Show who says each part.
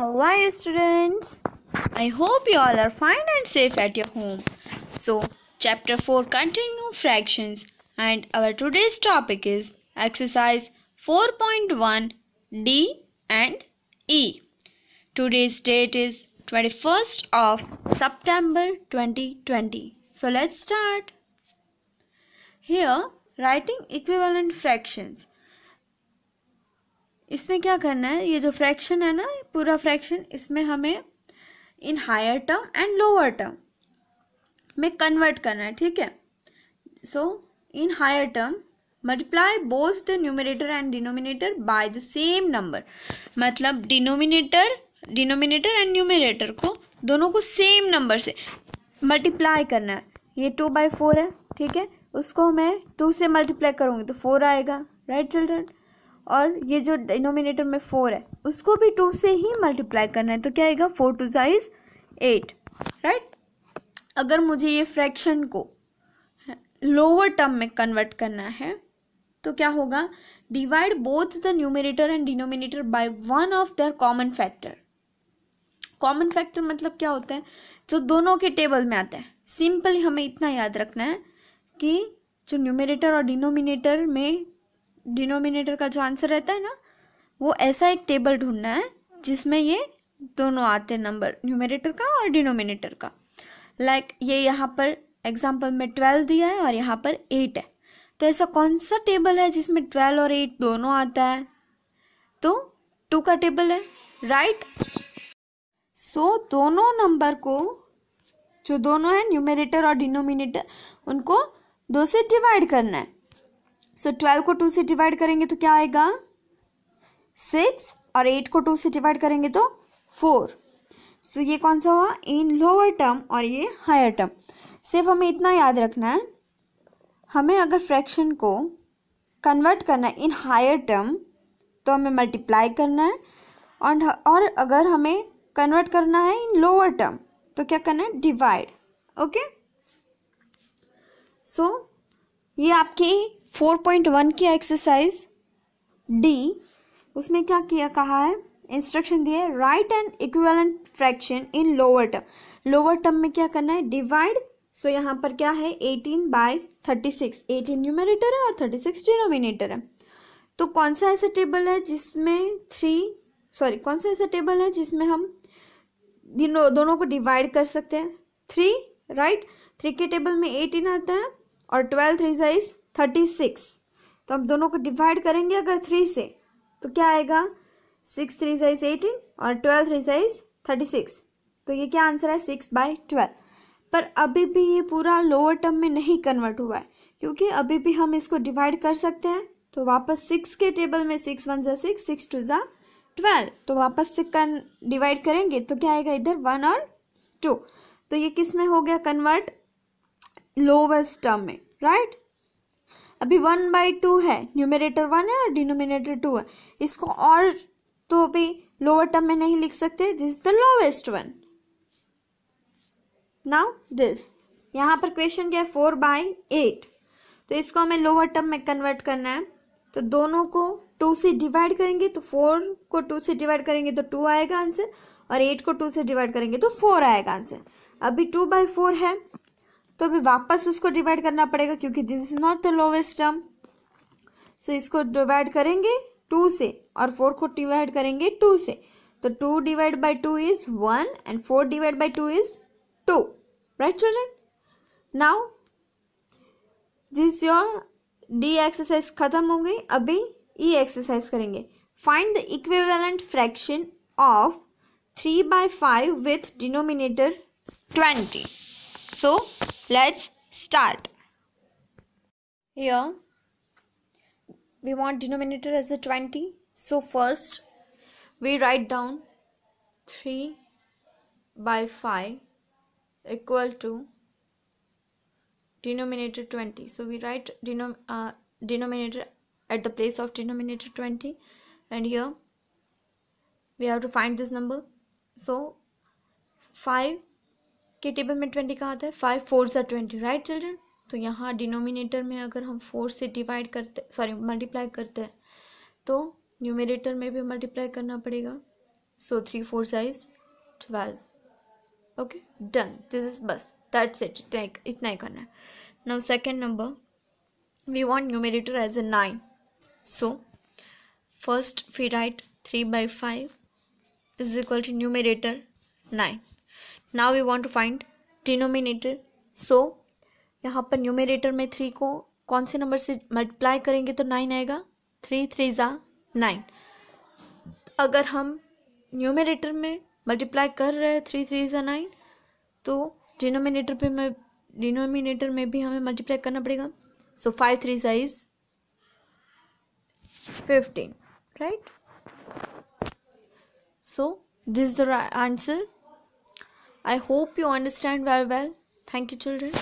Speaker 1: How are you students? I hope you all are fine and safe at your home. So chapter 4 continue fractions and our today's topic is exercise 4.1 D and E. Today's date is 21st of September 2020. So let's start. Here writing equivalent fractions इसमें क्या करना है ये जो fraction है ना पूरा fraction इसमें हमें in higher term and lower term में कन्वर्ट करना है ठीक है so in higher term multiply both the numerator and denominator by the same number मतलब डिनोमिनेटर डिनोमिनेटर एंड न्यूमिनेटर को दोनों को सेम नंबर से मल्टीप्लाई करना है ये टू बाई फोर है ठीक है उसको मैं टू से मल्टीप्लाई करूँगी तो फोर आएगा राइट चिल्ड्रन और ये जो डिनोमिनेटर में फोर है उसको भी टू से ही मल्टीप्लाई करना है तो क्या आएगा फोर टू साइज एट राइट अगर मुझे ये फ्रैक्शन को लोअर टर्म में कन्वर्ट करना है तो क्या होगा divide both the numerator and denominator by one of their common factor common factor मतलब क्या होता है जो दोनों के टेबल में आता है सिंपली हमें इतना याद रखना है कि जो न्यूमिनेटर और डिनोमिनेटर में डिनोमिनेटर का जो आंसर रहता है ना वो ऐसा एक टेबल ढूंढना है जिसमें ये दोनों आते हैं नंबर न्यूमिनेटर का और डिनोमिनेटर का लाइक like, ये यहाँ पर एग्जाम्पल में ट्वेल्व दिया है और यहाँ पर एट है तो ऐसा कौन सा टेबल है जिसमें ट्वेल्व और एट दोनों आता है तो टू का टेबल है राइट सो so, दोनों नंबर को जो दोनों है न्यूमिनेटर और डिनोमिनेटर उनको दो से डिवाइड करना है सो ट्वेल्व को टू से डिवाइड करेंगे तो क्या आएगा सिक्स और एट को टू से डिवाइड करेंगे तो फोर सो so, ये कौन सा हुआ इन लोअर टर्म और ये हायर टर्म सिर्फ हमें इतना याद रखना है हमें अगर फ्रैक्शन को कन्वर्ट करना है इन हायर टर्म तो हमें मल्टीप्लाई करना है और और अगर हमें कन्वर्ट करना है इन लोअर टर्म तो क्या करना है डिवाइड ओके सो ये आपकी फोर पॉइंट वन की एक्सरसाइज डी उसमें क्या किया कहा है इंस्ट्रक्शन दिया है right and equivalent fraction in lower term lower term में क्या करना है डिवाइड सो so, यहाँ पर क्या है eighteen by thirty six eighteen numerator है और थर्टी सिक्स डिनोमिनेटर है तो कौन सा ऐसा टेबल है जिसमें थ्री सॉरी कौन सा ऐसा टेबल है जिसमें हम दिनों दोनों को डिवाइड कर सकते हैं थ्री राइट थ्री के टेबल में एटीन आता है और ट्वेल्व थ्री साइज थर्टी सिक्स तो हम दोनों को डिवाइड करेंगे अगर थ्री से तो क्या आएगा सिक्स थ्री साइज एटीन और ट्वेल्व थ्री साइज थर्टी सिक्स तो ये क्या आंसर है सिक्स बाई ट्वेल्व पर अभी भी ये पूरा लोअर टर्म में नहीं कन्वर्ट हुआ है क्योंकि अभी भी हम इसको डिवाइड कर सकते हैं तो वापस सिक्स के टेबल में सिक्स वन ज़ा सिक्स सिक्स टू ज़ा ट्वेल्व तो वापस से कन डिवाइड करेंगे तो क्या आएगा इधर वन और टू तो ये किस में हो गया कन्वर्ट लोवेस्ट टर्म में राइट अभी वन बाई टू है न्यूमिनेटर वन है और डिनोमिनेटर टू है इसको और तो भी लोअर टर्म में नहीं लिख सकते this is the lowest one now this यहाँ पर क्वेश्चन क्या है फोर बाई एट तो इसको हमें लोअर टर्म में कन्वर्ट करना है तो दोनों को टू से डिवाइड करेंगे तो फोर को टू से डिवाइड करेंगे तो टू आएगा आंसर और एट को टू से डिवाइड करेंगे तो फोर आएगा आंसर अभी टू बाई फोर है तो अभी वापस उसको डिवाइड करना पड़ेगा क्योंकि this is not the lowest term so इसको डिवाइड करेंगे टू से और फोर को डिवाइड करेंगे टू से तो two divide by two is one and four divide by two is two right children now this your D exercise खत्म हो गई अभी ई e एक्सरसाइज करेंगे find the equivalent fraction of three by five with denominator twenty so Let's start. Here we want denominator as a 20. So first we write down 3 by 5 equal to denominator 20. So we write denom uh, denominator at the place of denominator 20 and here we have to find this number. So 5 के table में twenty का आता है five four ज़ा twenty right children तो यहाँ denominator में अगर हम फोर से डिवाइड करते सॉरी मल्टीप्लाई करते हैं तो न्यूमिनेटर में भी मल्टीप्लाई करना पड़ेगा so three four size twelve okay done this is बस दैट्स इट इतना ही करना है now second number we want numerator as a nine so first we write three by five is equal to numerator nine now we want to find denominator so यहाँ पर numerator में three को कौन से नंबर से multiply करेंगे तो nine आएगा थ्री थ्री ज़ा नाइन अगर हम न्यूमिनेटर में मल्टीप्लाई कर रहे हैं थ्री थ्री ज़ा नाइन तो डिनोमिनेटर पे में डिनोमिनेटर में भी हमें मल्टीप्लाई करना पड़ेगा सो फाइव थ्री ज़ा is fifteen right so this the answer I hope you understand very well. Thank you, children.